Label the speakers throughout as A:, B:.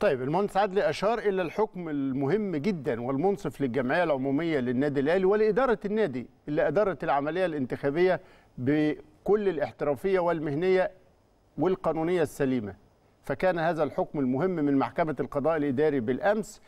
A: طيب المهندس عدلي اشار الى الحكم المهم جدا والمنصف للجمعيه العموميه للنادي الاهلي ولاداره النادي اللي ادارت العمليه الانتخابيه بكل الاحترافيه والمهنيه والقانونيه السليمه فكان هذا الحكم المهم من محكمه القضاء الاداري بالامس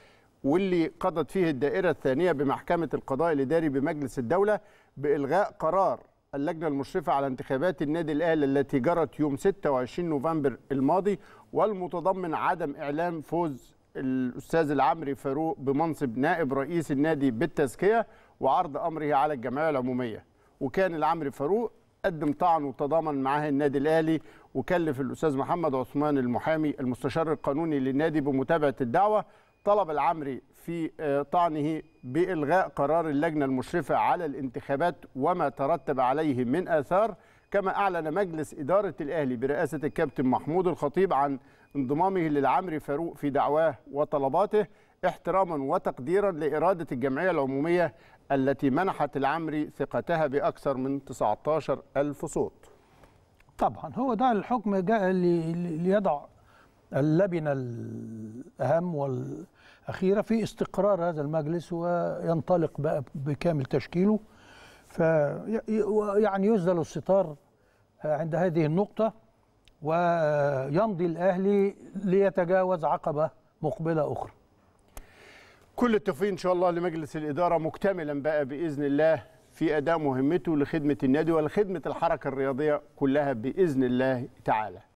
A: واللي قضت فيه الدائره الثانيه بمحكمه القضاء الاداري بمجلس الدوله بالغاء قرار اللجنة المشرفة على انتخابات النادي الأهلي التي جرت يوم 26 نوفمبر الماضي والمتضمن عدم إعلان فوز الأستاذ العمري فاروق بمنصب نائب رئيس النادي بالتزكية وعرض أمره على الجمعية العمومية وكان العمري فاروق قدم طعن وتضامن معاه النادي الاهلي وكلف الاستاذ محمد عثمان المحامي المستشار القانوني للنادي بمتابعه الدعوه طلب العمري في آه، طعنه بإلغاء قرار اللجنة المشرفة على الانتخابات وما ترتب عليه من آثار كما أعلن مجلس إدارة الأهلي برئاسة الكابتن محمود الخطيب عن انضمامه للعمري فاروق في دعواه وطلباته احتراما وتقديرا لإرادة الجمعية العمومية التي منحت العمري ثقتها بأكثر من 19 ألف صوت
B: طبعا هو ده الحكم جاء ليضع اللبنة الأهم والأخيرة في استقرار هذا المجلس وينطلق بقى بكامل تشكيله فيعني يسدل الستار عند هذه النقطة ويمضي الأهلي ليتجاوز عقبة مقبلة أخرى
A: كل التوفيق إن شاء الله لمجلس الإدارة مكتملا بقى بإذن الله في أداء مهمته لخدمة النادي ولخدمة الحركة الرياضية كلها بإذن الله تعالى